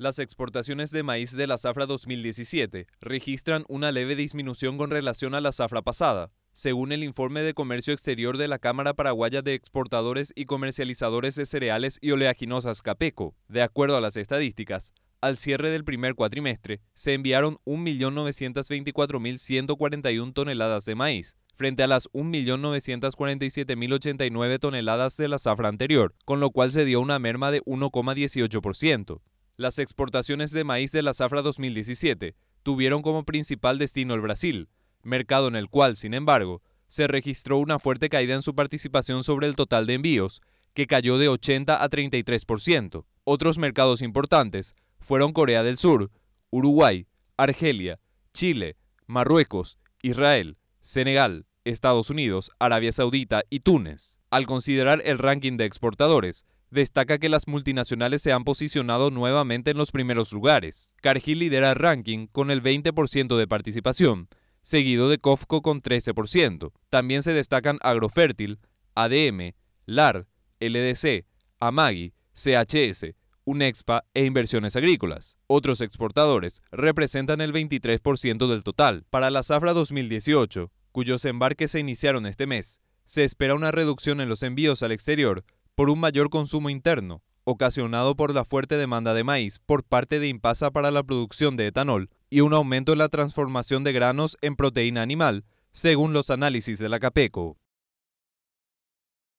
Las exportaciones de maíz de la zafra 2017 registran una leve disminución con relación a la zafra pasada, según el informe de Comercio Exterior de la Cámara Paraguaya de Exportadores y Comercializadores de Cereales y Oleaginosas Capeco. De acuerdo a las estadísticas, al cierre del primer cuatrimestre se enviaron 1.924.141 toneladas de maíz, frente a las 1.947.089 toneladas de la zafra anterior, con lo cual se dio una merma de 1,18% las exportaciones de maíz de la zafra 2017 tuvieron como principal destino el Brasil, mercado en el cual, sin embargo, se registró una fuerte caída en su participación sobre el total de envíos, que cayó de 80 a 33%. Otros mercados importantes fueron Corea del Sur, Uruguay, Argelia, Chile, Marruecos, Israel, Senegal, Estados Unidos, Arabia Saudita y Túnez. Al considerar el ranking de exportadores, destaca que las multinacionales se han posicionado nuevamente en los primeros lugares. Cargill lidera el ranking con el 20% de participación, seguido de Cofco con 13%. También se destacan Agrofértil, ADM, LAR, LDC, Amagi, CHS, UNEXPA e Inversiones Agrícolas. Otros exportadores representan el 23% del total. Para la zafra 2018, cuyos embarques se iniciaron este mes, se espera una reducción en los envíos al exterior por un mayor consumo interno, ocasionado por la fuerte demanda de maíz por parte de Impasa para la producción de etanol y un aumento en la transformación de granos en proteína animal, según los análisis de la CAPECO.